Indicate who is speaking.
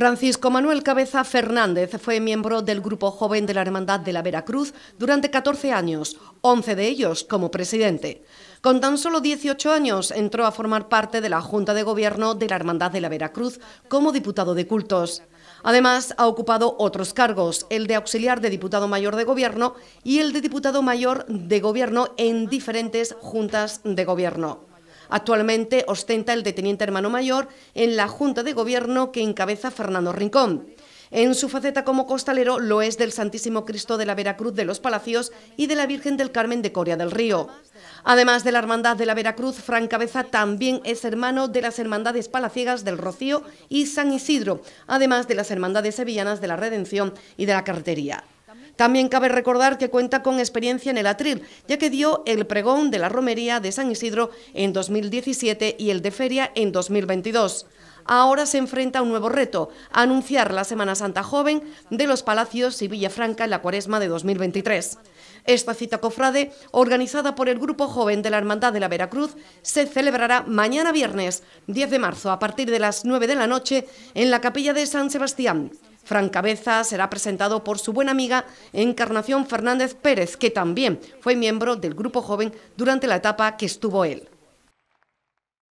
Speaker 1: Francisco Manuel Cabeza Fernández fue miembro del Grupo Joven de la Hermandad de la Veracruz durante 14 años, 11 de ellos como presidente. Con tan solo 18 años entró a formar parte de la Junta de Gobierno de la Hermandad de la Veracruz como diputado de cultos. Además, ha ocupado otros cargos, el de auxiliar de diputado mayor de gobierno y el de diputado mayor de gobierno en diferentes juntas de gobierno. Actualmente ostenta el deteniente hermano mayor en la Junta de Gobierno que encabeza Fernando Rincón. En su faceta como costalero lo es del Santísimo Cristo de la Veracruz de los Palacios y de la Virgen del Carmen de Coria del Río. Además de la Hermandad de la Veracruz, Fran Cabeza también es hermano de las Hermandades Palaciegas del Rocío y San Isidro, además de las Hermandades Sevillanas de la Redención y de la Carretería. También cabe recordar que cuenta con experiencia en el atril, ya que dio el pregón de la romería de San Isidro en 2017 y el de feria en 2022 ahora se enfrenta a un nuevo reto, anunciar la Semana Santa Joven de los Palacios y Villafranca en la cuaresma de 2023. Esta cita cofrade, organizada por el Grupo Joven de la Hermandad de la Veracruz, se celebrará mañana viernes, 10 de marzo, a partir de las 9 de la noche, en la Capilla de San Sebastián. Cabeza será presentado por su buena amiga Encarnación Fernández Pérez, que también fue miembro del Grupo Joven durante la etapa que estuvo él.